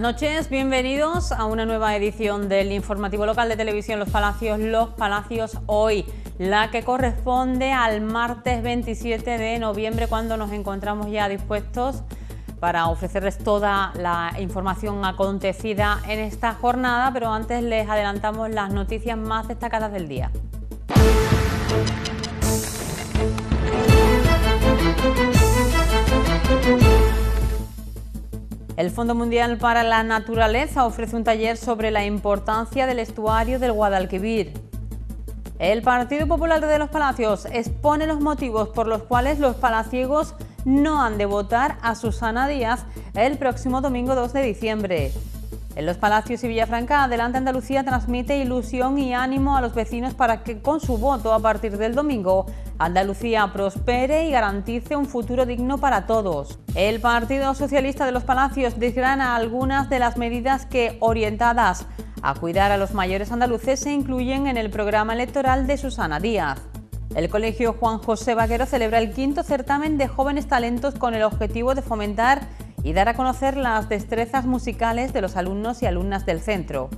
Buenas noches, bienvenidos a una nueva edición del informativo local de televisión Los Palacios, Los Palacios hoy, la que corresponde al martes 27 de noviembre cuando nos encontramos ya dispuestos para ofrecerles toda la información acontecida en esta jornada, pero antes les adelantamos las noticias más destacadas del día. El Fondo Mundial para la Naturaleza ofrece un taller sobre la importancia del estuario del Guadalquivir. El Partido Popular de los Palacios expone los motivos por los cuales los palaciegos no han de votar a Susana Díaz el próximo domingo 2 de diciembre. En los Palacios y Villafranca, Adelante Andalucía transmite ilusión y ánimo a los vecinos para que con su voto a partir del domingo Andalucía prospere y garantice un futuro digno para todos. El Partido Socialista de los Palacios desgrana algunas de las medidas que, orientadas a cuidar a los mayores andaluces, se incluyen en el programa electoral de Susana Díaz. El Colegio Juan José Vaquero celebra el quinto certamen de jóvenes talentos con el objetivo de fomentar y dar a conocer las destrezas musicales de los alumnos y alumnas del centro.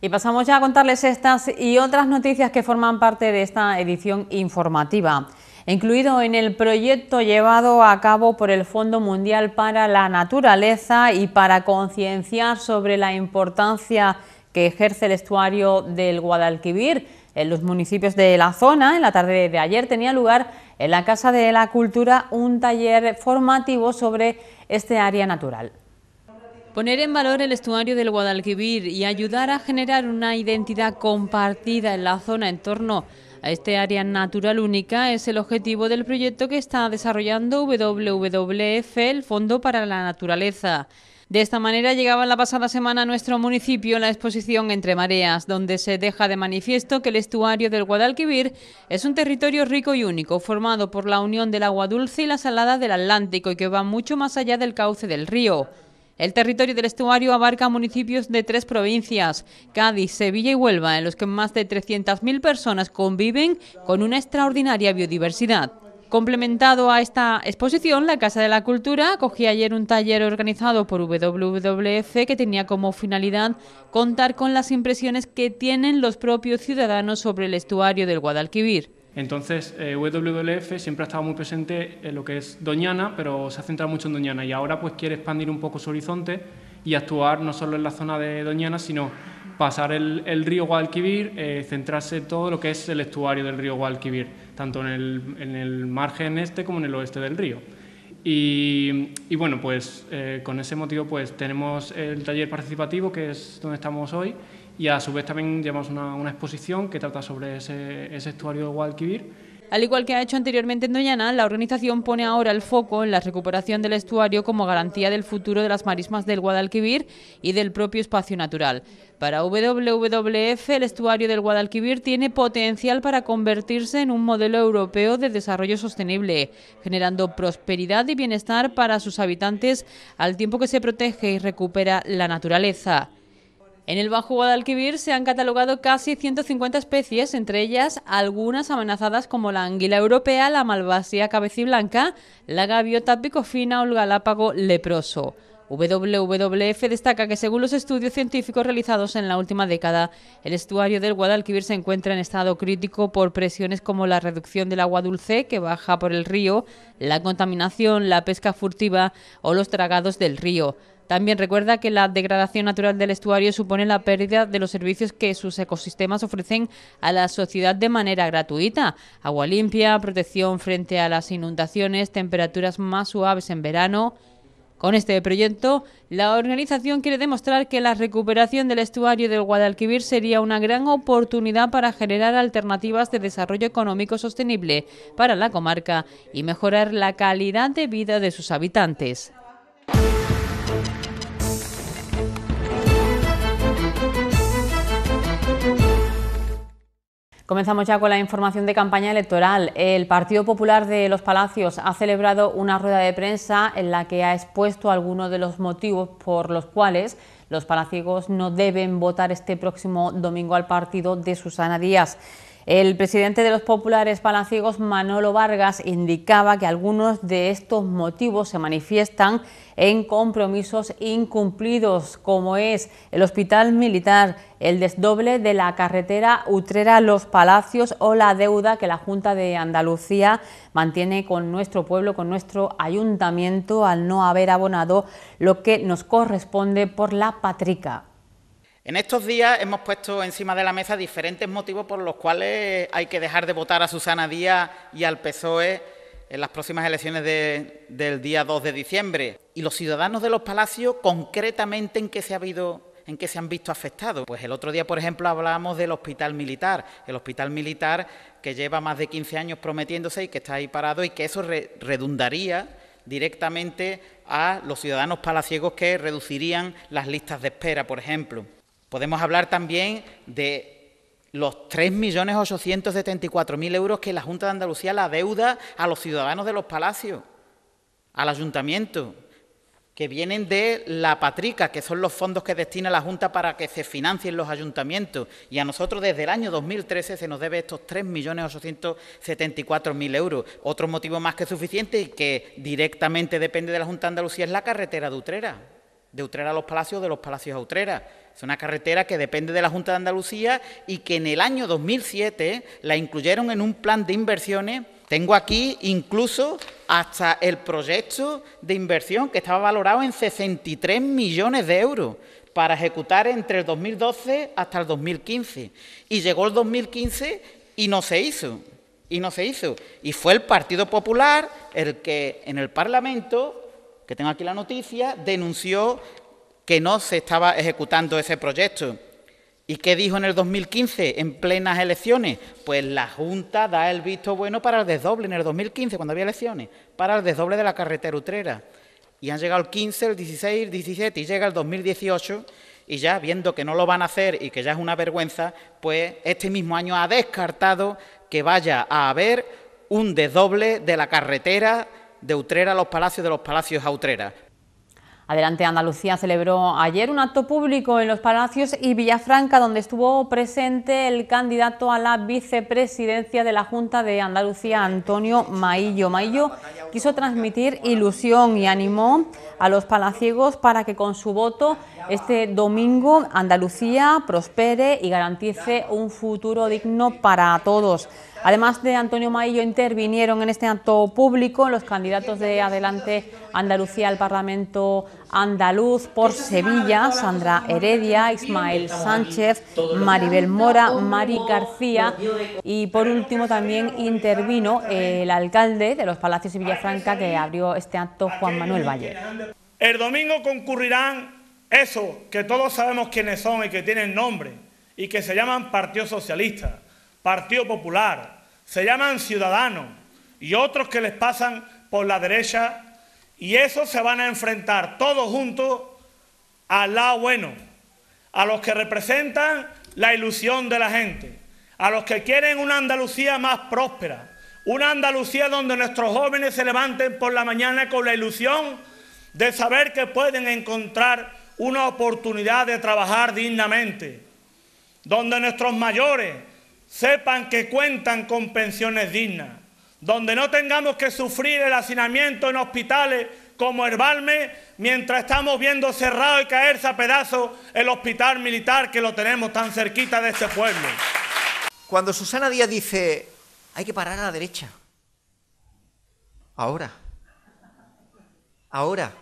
Y pasamos ya a contarles estas y otras noticias que forman parte de esta edición informativa. Incluido en el proyecto llevado a cabo por el Fondo Mundial para la Naturaleza y para concienciar sobre la importancia que ejerce el estuario del Guadalquivir, en los municipios de la zona. En la tarde de ayer tenía lugar en la Casa de la Cultura un taller formativo sobre este área natural. Poner en valor el estuario del Guadalquivir y ayudar a generar una identidad compartida en la zona en torno a este área natural única es el objetivo del proyecto que está desarrollando WWF, el Fondo para la Naturaleza. De esta manera llegaba la pasada semana a nuestro municipio la exposición Entre Mareas, donde se deja de manifiesto que el estuario del Guadalquivir es un territorio rico y único, formado por la unión del agua dulce y la salada del Atlántico y que va mucho más allá del cauce del río. El territorio del estuario abarca municipios de tres provincias, Cádiz, Sevilla y Huelva, en los que más de 300.000 personas conviven con una extraordinaria biodiversidad. Complementado a esta exposición, la Casa de la Cultura acogió ayer un taller organizado por WWF que tenía como finalidad contar con las impresiones que tienen los propios ciudadanos sobre el estuario del Guadalquivir. Entonces, eh, WWF siempre ha estado muy presente en lo que es Doñana, pero se ha centrado mucho en Doñana y ahora pues quiere expandir un poco su horizonte y actuar no solo en la zona de Doñana, sino pasar el, río Guadalquivir, eh, centrarse en todo lo que es el estuario del río Guadalquivir tanto en el, margen este como en el oeste del río. Y, bueno, pues eh, con ese motivo pues tenemos el taller participativo, que es donde estamos hoy, y a su vez también llevamos una, exposición que trata sobre ese, ese estuario de Guadalquivir, al igual que ha hecho anteriormente en Doñana, la organización pone ahora el foco en la recuperación del estuario como garantía del futuro de las marismas del Guadalquivir y del propio espacio natural. Para WWF, el estuario del Guadalquivir tiene potencial para convertirse en un modelo europeo de desarrollo sostenible, generando prosperidad y bienestar para sus habitantes al tiempo que se protege y recupera la naturaleza. En el Bajo Guadalquivir se han catalogado casi 150 especies, entre ellas algunas amenazadas como la anguila europea, la malvasía cabeciblanca, la gaviota picofina o el galápago leproso. WWF destaca que según los estudios científicos realizados en la última década, el estuario del Guadalquivir se encuentra en estado crítico por presiones como la reducción del agua dulce que baja por el río, la contaminación, la pesca furtiva o los tragados del río. También recuerda que la degradación natural del estuario supone la pérdida de los servicios que sus ecosistemas ofrecen a la sociedad de manera gratuita. Agua limpia, protección frente a las inundaciones, temperaturas más suaves en verano, con este proyecto, la organización quiere demostrar que la recuperación del estuario del Guadalquivir sería una gran oportunidad para generar alternativas de desarrollo económico sostenible para la comarca y mejorar la calidad de vida de sus habitantes. Comenzamos ya con la información de campaña electoral. El Partido Popular de los Palacios ha celebrado una rueda de prensa en la que ha expuesto algunos de los motivos por los cuales los palaciegos no deben votar este próximo domingo al partido de Susana Díaz. El presidente de los populares palaciegos, Manolo Vargas, indicaba que algunos de estos motivos se manifiestan en compromisos incumplidos, como es el hospital militar, el desdoble de la carretera Utrera Los Palacios o la deuda que la Junta de Andalucía mantiene con nuestro pueblo, con nuestro ayuntamiento, al no haber abonado lo que nos corresponde por la patrica. En estos días hemos puesto encima de la mesa diferentes motivos por los cuales hay que dejar de votar a Susana Díaz y al PSOE en las próximas elecciones del día 2 de diciembre. Y los ciudadanos de los palacios, concretamente, ¿en qué se ha habido en qué se han visto afectados. Pues el otro día, por ejemplo, hablábamos del hospital militar, el hospital militar que lleva más de 15 años prometiéndose y que está ahí parado y que eso redundaría directamente a los ciudadanos palaciegos que reducirían las listas de espera, por ejemplo. Podemos hablar también de los 3.874.000 euros que la Junta de Andalucía la deuda a los ciudadanos de los palacios, al ayuntamiento, que vienen de la patrica, que son los fondos que destina la Junta para que se financien los ayuntamientos. Y a nosotros desde el año 2013 se nos debe estos 3.874.000 euros. Otro motivo más que suficiente y que directamente depende de la Junta de Andalucía es la carretera de Utrera, de Utrera a los palacios, de los palacios a Utrera es una carretera que depende de la Junta de Andalucía y que en el año 2007 la incluyeron en un plan de inversiones. Tengo aquí incluso hasta el proyecto de inversión que estaba valorado en 63 millones de euros para ejecutar entre el 2012 hasta el 2015. Y llegó el 2015 y no se hizo. Y no se hizo. Y fue el Partido Popular el que en el Parlamento que tengo aquí la noticia, denunció que no se estaba ejecutando ese proyecto. ¿Y qué dijo en el 2015, en plenas elecciones? Pues la Junta da el visto bueno para el desdoble en el 2015, cuando había elecciones, para el desdoble de la carretera utrera. Y han llegado el 15, el 16, el 17 y llega el 2018 y ya viendo que no lo van a hacer y que ya es una vergüenza, pues este mismo año ha descartado que vaya a haber un desdoble de la carretera de Utrera a los Palacios, de los Palacios a Utrera. Adelante Andalucía celebró ayer un acto público en los Palacios y Villafranca donde estuvo presente el candidato a la vicepresidencia de la Junta de Andalucía, Antonio Maillo. Maillo quiso transmitir ilusión y animó a los palaciegos para que con su voto este domingo Andalucía prospere y garantice un futuro digno para todos. Además de Antonio Maillo, intervinieron en este acto público los candidatos de Adelante Andalucía al Parlamento Andaluz por Sevilla, Sandra Heredia, Ismael Sánchez, Maribel Mora, Mari García y por último también intervino el alcalde de los Palacios y Villafranca que abrió este acto, Juan Manuel Valle. El domingo concurrirán eso que todos sabemos quiénes son y que tienen nombre y que se llaman Partido Socialista, Partido Popular, se llaman Ciudadanos y otros que les pasan por la derecha y esos se van a enfrentar todos juntos al lado bueno, a los que representan la ilusión de la gente, a los que quieren una Andalucía más próspera, una Andalucía donde nuestros jóvenes se levanten por la mañana con la ilusión de saber que pueden encontrar una oportunidad de trabajar dignamente, donde nuestros mayores sepan que cuentan con pensiones dignas, donde no tengamos que sufrir el hacinamiento en hospitales como Herbalme mientras estamos viendo cerrado y caerse a pedazos el hospital militar que lo tenemos tan cerquita de este pueblo. Cuando Susana Díaz dice, hay que parar a la derecha, ahora, ahora,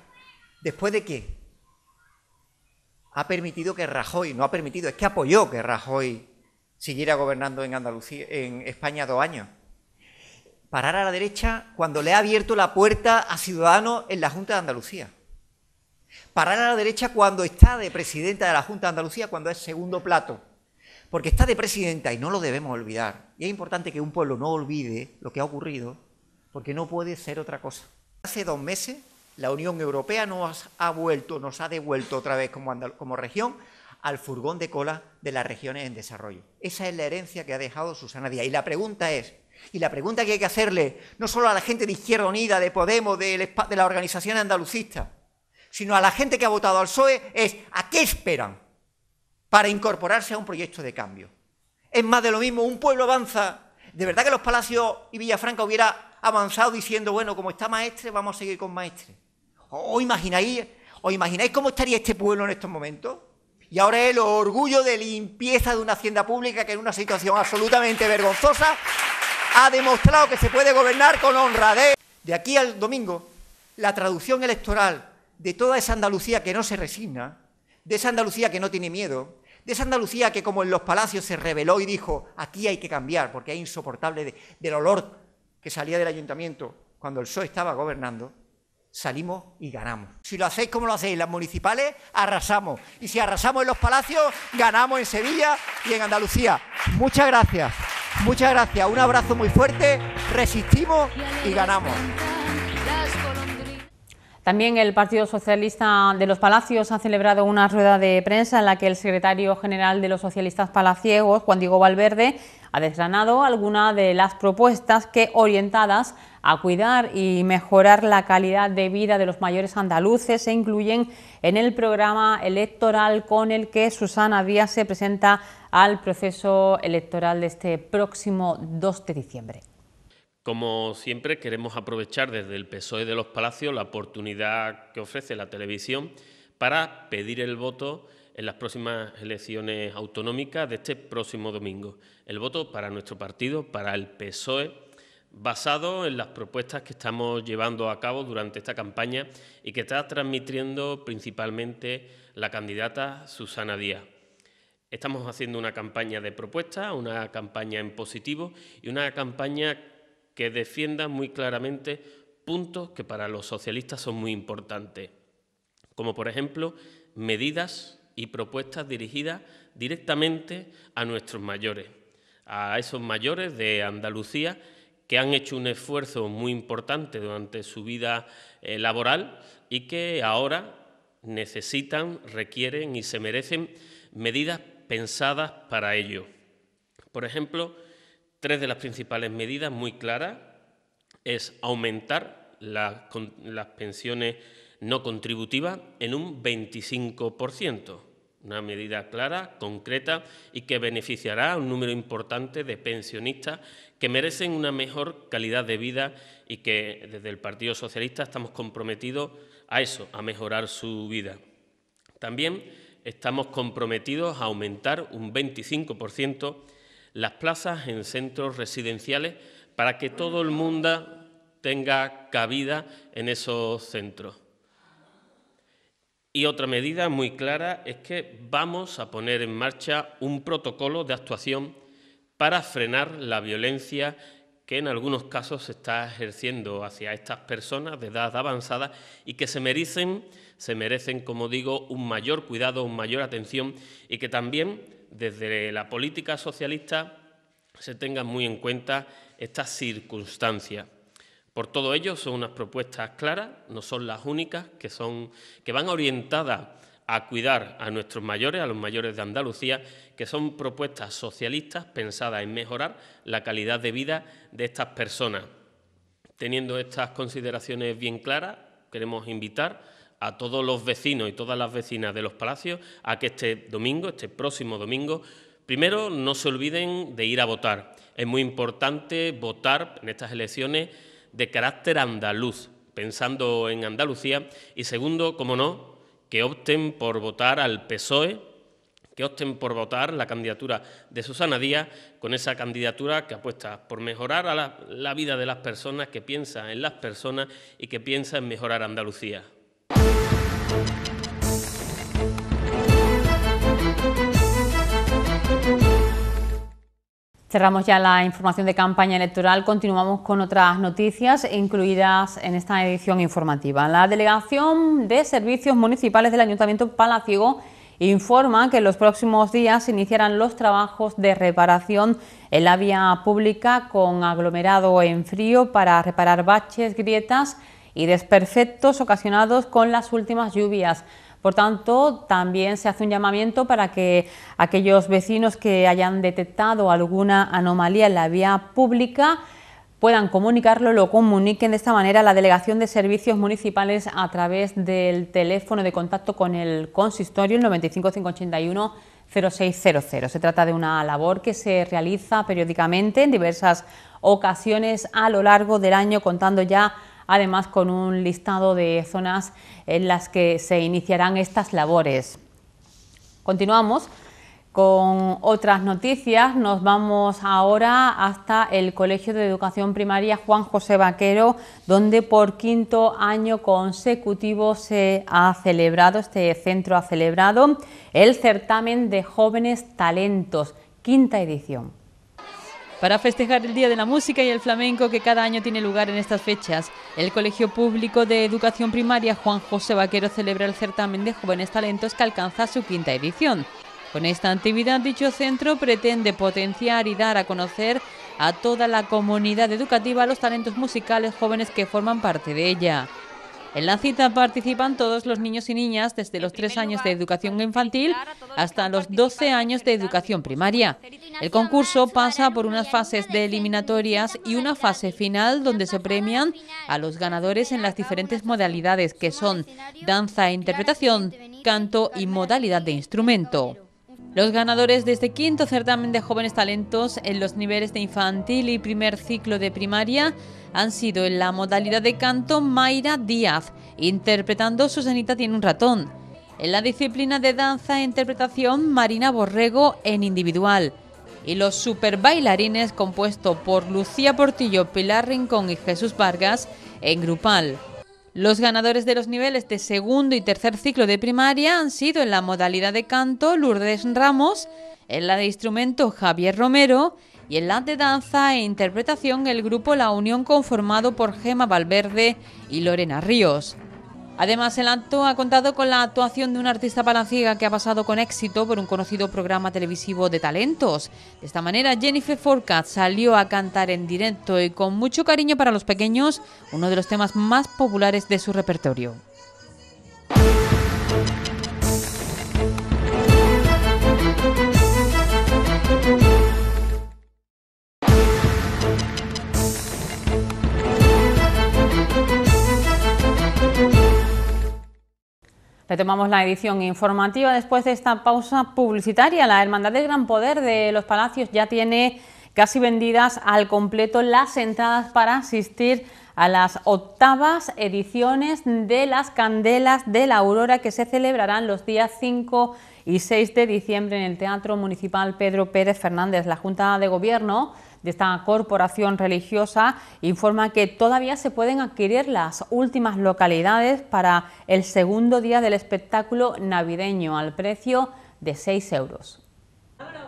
después de qué? ha permitido que Rajoy, no ha permitido, es que apoyó que Rajoy siguiera gobernando en Andalucía, en España dos años. Parar a la derecha cuando le ha abierto la puerta a Ciudadanos en la Junta de Andalucía. Parar a la derecha cuando está de presidenta de la Junta de Andalucía, cuando es segundo plato. Porque está de presidenta y no lo debemos olvidar. Y es importante que un pueblo no olvide lo que ha ocurrido, porque no puede ser otra cosa. Hace dos meses la Unión Europea nos ha vuelto, nos ha devuelto otra vez como, región al furgón de cola de las regiones en desarrollo. Esa es la herencia que ha dejado Susana Díaz. Y la pregunta es, y la pregunta que hay que hacerle no solo a la gente de Izquierda Unida, de Podemos, de, de la organización andalucista, sino a la gente que ha votado al PSOE, es ¿a qué esperan para incorporarse a un proyecto de cambio? Es más de lo mismo, un pueblo avanza. ¿De verdad que los Palacios y Villafranca hubiera avanzado diciendo, bueno, como está Maestre, vamos a seguir con Maestre? ¿O oh, imagináis, ¿Os imagináis cómo estaría este pueblo en estos momentos? Y ahora el orgullo de limpieza de una hacienda pública que en una situación absolutamente vergonzosa ha demostrado que se puede gobernar con honradez. De aquí al domingo, la traducción electoral de toda esa Andalucía que no se resigna, de esa Andalucía que no tiene miedo, de esa Andalucía que como en los palacios se rebeló y dijo, aquí hay que cambiar porque es insoportable del olor que salía del ayuntamiento cuando el PSOE estaba gobernando, salimos y ganamos. Si lo hacéis como lo hacéis en las municipales, arrasamos. Y si arrasamos en los palacios, ganamos en Sevilla y en Andalucía. Muchas gracias. Muchas gracias. Un abrazo muy fuerte. Resistimos y ganamos. También el Partido Socialista de los Palacios ha celebrado una rueda de prensa en la que el secretario general de los socialistas palaciegos, Juan Diego Valverde, ha desgranado algunas de las propuestas que, orientadas a cuidar y mejorar la calidad de vida de los mayores andaluces, se incluyen en el programa electoral con el que Susana Díaz se presenta al proceso electoral de este próximo 2 de diciembre. Como siempre, queremos aprovechar desde el PSOE de los Palacios la oportunidad que ofrece la televisión para pedir el voto en las próximas elecciones autonómicas de este próximo domingo. El voto para nuestro partido, para el PSOE, basado en las propuestas que estamos llevando a cabo durante esta campaña y que está transmitiendo principalmente la candidata Susana Díaz. Estamos haciendo una campaña de propuestas, una campaña en positivo y una campaña que defienda muy claramente puntos que para los socialistas son muy importantes, como por ejemplo medidas y propuestas dirigidas directamente a nuestros mayores, a esos mayores de Andalucía que han hecho un esfuerzo muy importante durante su vida eh, laboral y que ahora necesitan, requieren y se merecen medidas pensadas para ello. Por ejemplo, Tres de las principales medidas muy claras es aumentar las pensiones no contributivas en un 25%, una medida clara, concreta y que beneficiará a un número importante de pensionistas que merecen una mejor calidad de vida y que desde el Partido Socialista estamos comprometidos a eso, a mejorar su vida. También estamos comprometidos a aumentar un 25% las plazas en centros residenciales para que todo el mundo tenga cabida en esos centros. Y otra medida muy clara es que vamos a poner en marcha un protocolo de actuación para frenar la violencia que en algunos casos se está ejerciendo hacia estas personas de edad avanzada y que se merecen, se merecen, como digo, un mayor cuidado, ...un mayor atención y que también desde la política socialista se tengan muy en cuenta estas circunstancias. Por todo ello, son unas propuestas claras, no son las únicas, que, son, que van orientadas a cuidar a nuestros mayores, a los mayores de Andalucía, que son propuestas socialistas pensadas en mejorar la calidad de vida de estas personas. Teniendo estas consideraciones bien claras, queremos invitar a todos los vecinos y todas las vecinas de los palacios a que este domingo, este próximo domingo, primero no se olviden de ir a votar. Es muy importante votar en estas elecciones de carácter andaluz, pensando en Andalucía. Y segundo, como no, que opten por votar al PSOE, que opten por votar la candidatura de Susana Díaz, con esa candidatura que apuesta por mejorar la vida de las personas, que piensa en las personas y que piensa en mejorar Andalucía. Cerramos ya la información de campaña electoral. Continuamos con otras noticias incluidas en esta edición informativa. La Delegación de Servicios Municipales del Ayuntamiento Palaciego informa que en los próximos días iniciarán los trabajos de reparación en la vía pública con aglomerado en frío para reparar baches, grietas y desperfectos ocasionados con las últimas lluvias. Por tanto, también se hace un llamamiento para que aquellos vecinos que hayan detectado alguna anomalía en la vía pública puedan comunicarlo, lo comuniquen de esta manera a la Delegación de Servicios Municipales a través del teléfono de contacto con el consistorio, el 95581 0600. Se trata de una labor que se realiza periódicamente en diversas ocasiones a lo largo del año, contando ya además con un listado de zonas en las que se iniciarán estas labores. Continuamos con otras noticias. Nos vamos ahora hasta el Colegio de Educación Primaria Juan José Vaquero, donde por quinto año consecutivo se ha celebrado, este centro ha celebrado el certamen de jóvenes talentos, quinta edición. Para festejar el Día de la Música y el Flamenco que cada año tiene lugar en estas fechas, el Colegio Público de Educación Primaria Juan José Vaquero celebra el certamen de jóvenes talentos que alcanza su quinta edición. Con esta actividad, dicho centro pretende potenciar y dar a conocer a toda la comunidad educativa los talentos musicales jóvenes que forman parte de ella. En la cita participan todos los niños y niñas desde los tres años de educación infantil hasta los 12 años este de educación primaria. El concurso pasa por unas fases de eliminatorias y una fase final donde se premian a los ganadores en las diferentes modalidades que son danza e interpretación, canto y modalidad de instrumento. Los ganadores de este quinto certamen de jóvenes talentos en los niveles de infantil y primer ciclo de primaria han sido en la modalidad de canto Mayra Díaz, interpretando Susanita tiene un ratón. En la disciplina de danza e interpretación Marina Borrego en individual. Y los super bailarines compuesto por Lucía Portillo, Pilar Rincón y Jesús Vargas en grupal. Los ganadores de los niveles de segundo y tercer ciclo de primaria han sido en la modalidad de canto Lourdes Ramos, en la de instrumento Javier Romero y en la de danza e interpretación el grupo La Unión conformado por Gema Valverde y Lorena Ríos. Además, el acto ha contado con la actuación de una artista palaciega que ha pasado con éxito por un conocido programa televisivo de talentos. De esta manera, Jennifer Forcat salió a cantar en directo y con mucho cariño para los pequeños uno de los temas más populares de su repertorio. Retomamos la edición informativa después de esta pausa publicitaria. La Hermandad del Gran Poder de los Palacios ya tiene casi vendidas al completo las entradas para asistir a las octavas ediciones de las Candelas de la Aurora que se celebrarán los días 5 y 6 de diciembre en el Teatro Municipal Pedro Pérez Fernández. La Junta de Gobierno de esta corporación religiosa informa que todavía se pueden adquirir las últimas localidades para el segundo día del espectáculo navideño al precio de 6 euros.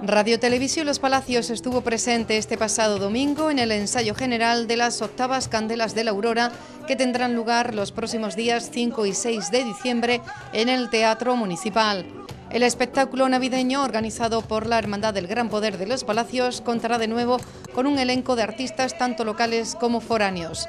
Radio Televisión Los Palacios estuvo presente este pasado domingo en el ensayo general de las octavas Candelas de la Aurora que tendrán lugar los próximos días 5 y 6 de diciembre en el Teatro Municipal. El espectáculo navideño organizado por la Hermandad del Gran Poder de los Palacios contará de nuevo con un elenco de artistas tanto locales como foráneos.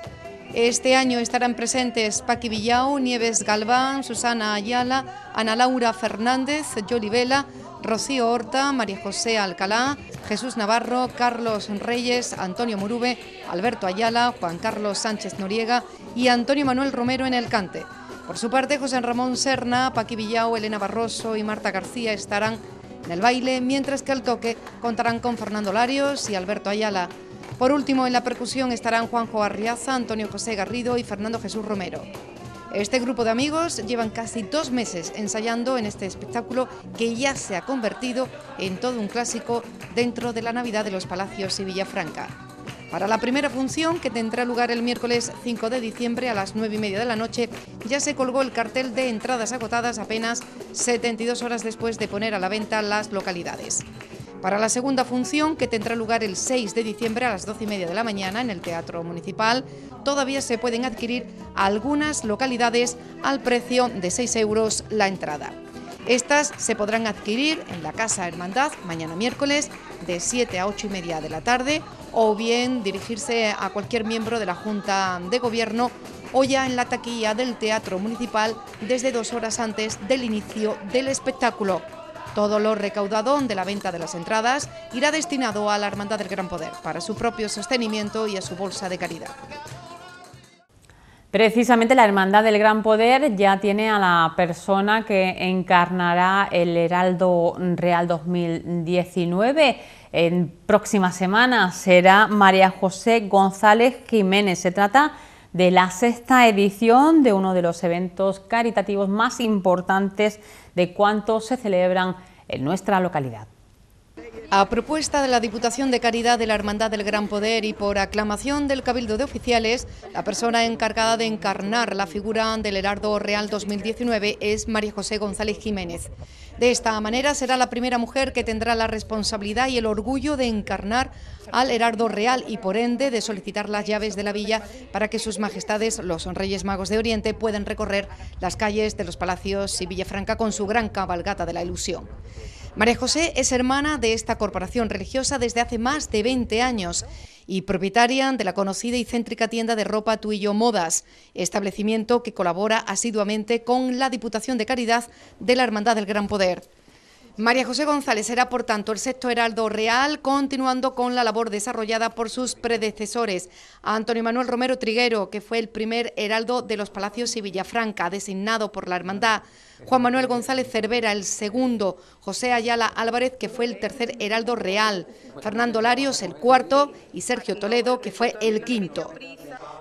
Este año estarán presentes Paqui Villao, Nieves Galván, Susana Ayala, Ana Laura Fernández, Yoli Vela, Rocío Horta, María José Alcalá, Jesús Navarro, Carlos Reyes, Antonio Murube, Alberto Ayala, Juan Carlos Sánchez Noriega y Antonio Manuel Romero en el cante. Por su parte, José Ramón Serna, Paqui Villao, Elena Barroso y Marta García estarán en el baile, mientras que al toque contarán con Fernando Larios y Alberto Ayala. Por último, en la percusión estarán Juanjo Arriaza, Antonio José Garrido y Fernando Jesús Romero. Este grupo de amigos llevan casi dos meses ensayando en este espectáculo que ya se ha convertido en todo un clásico dentro de la Navidad de los Palacios y Villafranca. Para la primera función, que tendrá lugar el miércoles 5 de diciembre a las 9 y media de la noche, ya se colgó el cartel de entradas agotadas apenas 72 horas después de poner a la venta las localidades. Para la segunda función, que tendrá lugar el 6 de diciembre a las 12 y media de la mañana en el Teatro Municipal, todavía se pueden adquirir algunas localidades al precio de 6 euros la entrada. Estas se podrán adquirir en la Casa Hermandad mañana miércoles de 7 a 8 y media de la tarde o bien dirigirse a cualquier miembro de la Junta de Gobierno o ya en la taquilla del Teatro Municipal desde dos horas antes del inicio del espectáculo. Todo lo recaudado de la venta de las entradas irá destinado a la Hermandad del Gran Poder para su propio sostenimiento y a su bolsa de caridad. Precisamente la Hermandad del Gran Poder ya tiene a la persona que encarnará el Heraldo Real 2019. En próxima semana será María José González Jiménez. Se trata de la sexta edición de uno de los eventos caritativos más importantes de cuantos se celebran en nuestra localidad. A propuesta de la Diputación de Caridad de la Hermandad del Gran Poder y por aclamación del Cabildo de Oficiales, la persona encargada de encarnar la figura del Herardo Real 2019 es María José González Jiménez. De esta manera será la primera mujer que tendrá la responsabilidad y el orgullo de encarnar al Herardo Real y por ende de solicitar las llaves de la villa para que sus majestades, los Reyes Magos de Oriente, puedan recorrer las calles de los palacios y Villafranca con su gran cabalgata de la ilusión. María José es hermana de esta corporación religiosa desde hace más de 20 años y propietaria de la conocida y céntrica tienda de ropa Tuillo Modas, establecimiento que colabora asiduamente con la Diputación de Caridad de la Hermandad del Gran Poder. María José González era, por tanto, el sexto heraldo real, continuando con la labor desarrollada por sus predecesores. Antonio Manuel Romero Triguero, que fue el primer heraldo de los Palacios y Villafranca, designado por la Hermandad. Juan Manuel González Cervera, el segundo. José Ayala Álvarez, que fue el tercer heraldo real. Fernando Larios, el cuarto. Y Sergio Toledo, que fue el quinto.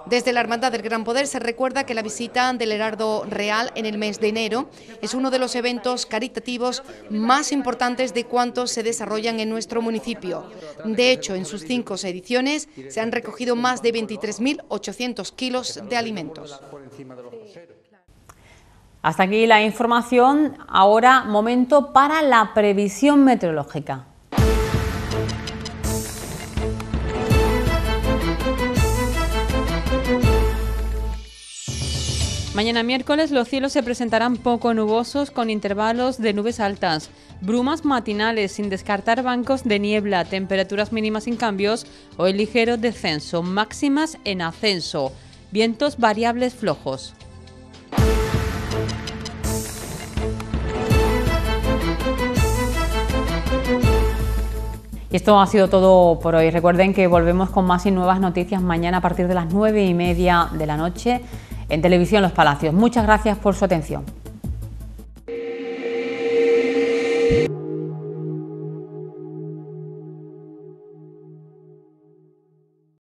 Desde la Hermandad del Gran Poder se recuerda que la visita del Herardo Real en el mes de enero es uno de los eventos caritativos más importantes de cuantos se desarrollan en nuestro municipio. De hecho, en sus cinco ediciones se han recogido más de 23.800 kilos de alimentos. Hasta aquí la información. Ahora momento para la previsión meteorológica. Mañana miércoles los cielos se presentarán poco nubosos con intervalos de nubes altas, brumas matinales sin descartar bancos de niebla, temperaturas mínimas sin cambios o el ligero descenso, máximas en ascenso, vientos variables flojos. Y esto ha sido todo por hoy. Recuerden que volvemos con más y nuevas noticias mañana a partir de las nueve y media de la noche en Televisión Los Palacios. Muchas gracias por su atención.